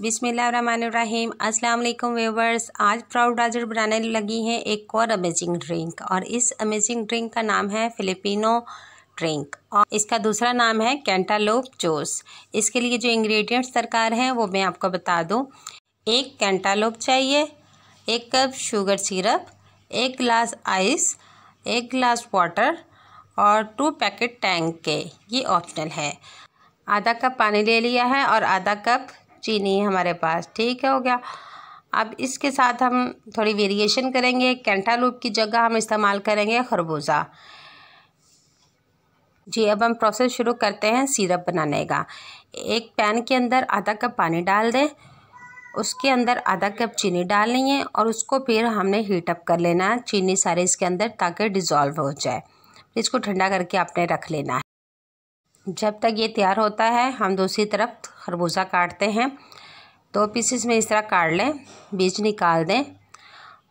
बिसमीम अस्सलाम वेवर्स आज प्राउड राजर बनाने लगी हैं एक और अमेजिंग ड्रिंक और इस अमेजिंग ड्रिंक का नाम है फिलिपिनो ड्रिंक और इसका दूसरा नाम है कैंटालोप जोस इसके लिए जो इंग्रेडिएंट्स दरकार हैं वो मैं आपको बता दूं एक कैंटालोप चाहिए एक कप शुगर सिरप एक गिलास आइस एक गिलास वाटर और टू पैकेट टैंक के ये ऑप्शनल है आधा कप पानी ले लिया है और आधा कप चीनी हमारे पास ठीक है हो गया अब इसके साथ हम थोड़ी वेरिएशन करेंगे लूप की जगह हम इस्तेमाल करेंगे खरबूजा जी अब हम प्रोसेस शुरू करते हैं सिरप बनाने का एक पैन के अंदर आधा कप पानी डाल दें उसके अंदर आधा कप चीनी डालनी है और उसको फिर हमने हीट अप कर लेना है चीनी सारे इसके अंदर ताकि डिज़ोल्व हो जाए इसको ठंडा करके आपने रख लेना है जब तक ये तैयार होता है हम दूसरी तरफ खरबूजा काटते हैं दो तो पीसेस में इस तरह काट लें बीज निकाल दें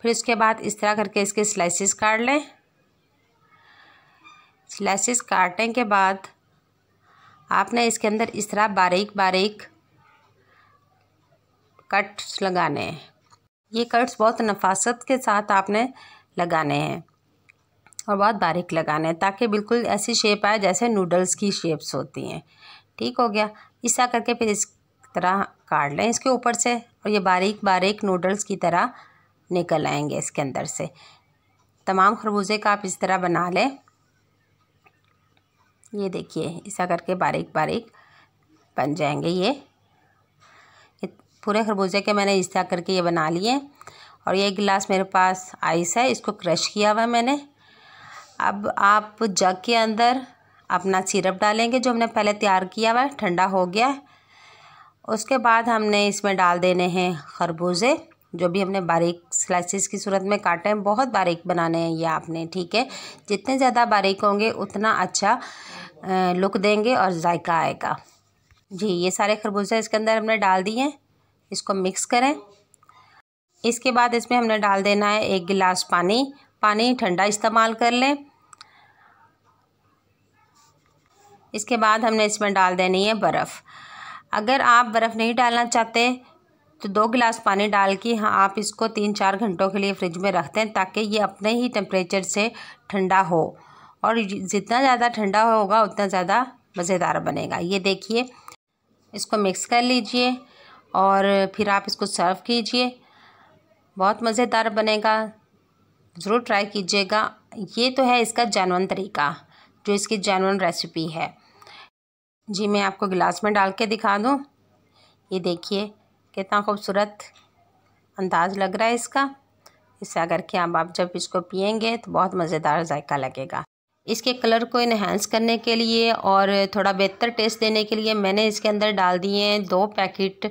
फिर इसके बाद इस तरह करके इसके स्लाइसिस काट लें स्लाइसिस काटने के बाद आपने इसके अंदर इस तरह बारीक बारीक कट्स लगाने हैं ये कट्स बहुत नफासत के साथ आपने लगाने हैं और बहुत बारीक लगाना है ताकि बिल्कुल ऐसी शेप आए जैसे नूडल्स की शेप्स होती हैं ठीक हो गया ऐसा करके फिर इस तरह काट लें इसके ऊपर से और ये बारीक बारीक नूडल्स की तरह निकल आएंगे इसके अंदर से तमाम खरबूजे का आप इस तरह बना लें ये देखिए ऐसा करके बारीक बारीक बन जाएंगे ये पूरे खरबूजे के मैंने इस तरह करके ये बना लिए और ये गिलास मेरे पास आइस है इसको क्रश किया हुआ मैंने अब आप जग के अंदर अपना सिरप डालेंगे जो हमने पहले तैयार किया हुआ है ठंडा हो गया है उसके बाद हमने इसमें डाल देने हैं खरबूजे जो भी हमने बारीक स्लाइसिस की सूरत में काटे हैं बहुत बारीक बनाने हैं ये आपने ठीक है जितने ज़्यादा बारीक होंगे उतना अच्छा लुक देंगे और जायका आएगा जी ये सारे खरबूजे इसके अंदर हमने डाल दिए इसको मिक्स करें इसके बाद इसमें हमने डाल देना है एक गिलास पानी पानी ठंडा इस्तेमाल कर लें इसके बाद हमने इसमें डाल देनी है बर्फ़ अगर आप बर्फ़ नहीं डालना चाहते तो दो गिलास पानी डाल के हाँ आप इसको तीन चार घंटों के लिए फ्रिज में रखते हैं ताकि ये अपने ही टेम्परेचर से ठंडा हो और जितना ज़्यादा ठंडा होगा उतना ज़्यादा मज़ेदार बनेगा ये देखिए इसको मिक्स कर लीजिए और फिर आप इसको सर्व कीजिए बहुत मज़ेदार बनेगा ज़रूर ट्राई कीजिएगा ये तो है इसका जानवन तरीका जो इसकी जानवन रेसिपी है जी मैं आपको गिलास में डाल के दिखा दूँ ये देखिए कितना खूबसूरत अंदाज लग रहा है इसका इसे अगर कि आप आप जब इसको पियेंगे तो बहुत मज़ेदार जायका लगेगा इसके कलर को इन्हेंस करने के लिए और थोड़ा बेहतर टेस्ट देने के लिए मैंने इसके अंदर डाल दिए हैं दो पैकेट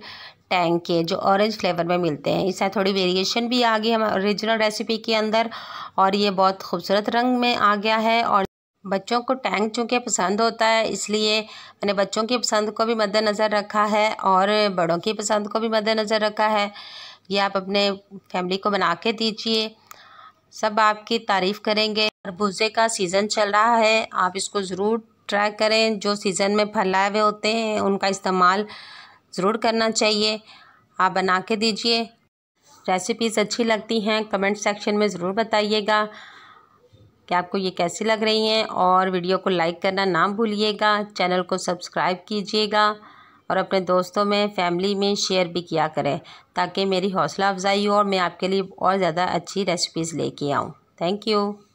टैंग के जो ऑरेंज फ्लेवर में मिलते हैं इससे थोड़ी वेरिएशन भी आ गई हमारे ओरिजिनल रेसिपी के अंदर और ये बहुत खूबसूरत रंग में आ गया है और बच्चों को टैंक चूँकि पसंद होता है इसलिए मैंने बच्चों की पसंद को भी मद्देनज़र रखा है और बड़ों की पसंद को भी मद्देनज़र रखा है ये आप अपने फैमिली को बना के दीजिए सब आपकी तारीफ़ करेंगे खरबूजे का सीज़न चल रहा है आप इसको ज़रूर ट्राई करें जो सीज़न में फल हुए होते हैं उनका इस्तेमाल ज़रूर करना चाहिए आप बना के दीजिए रेसिपीज़ अच्छी लगती हैं कमेंट सेक्शन में ज़रूर बताइएगा कि आपको ये कैसी लग रही हैं और वीडियो को लाइक करना ना भूलिएगा चैनल को सब्सक्राइब कीजिएगा और अपने दोस्तों में फैमिली में शेयर भी किया करें ताकि मेरी हौसला अफजाई हो और मैं आपके लिए और ज़्यादा अच्छी रेसिपीज़ लेके आऊँ थैंक यू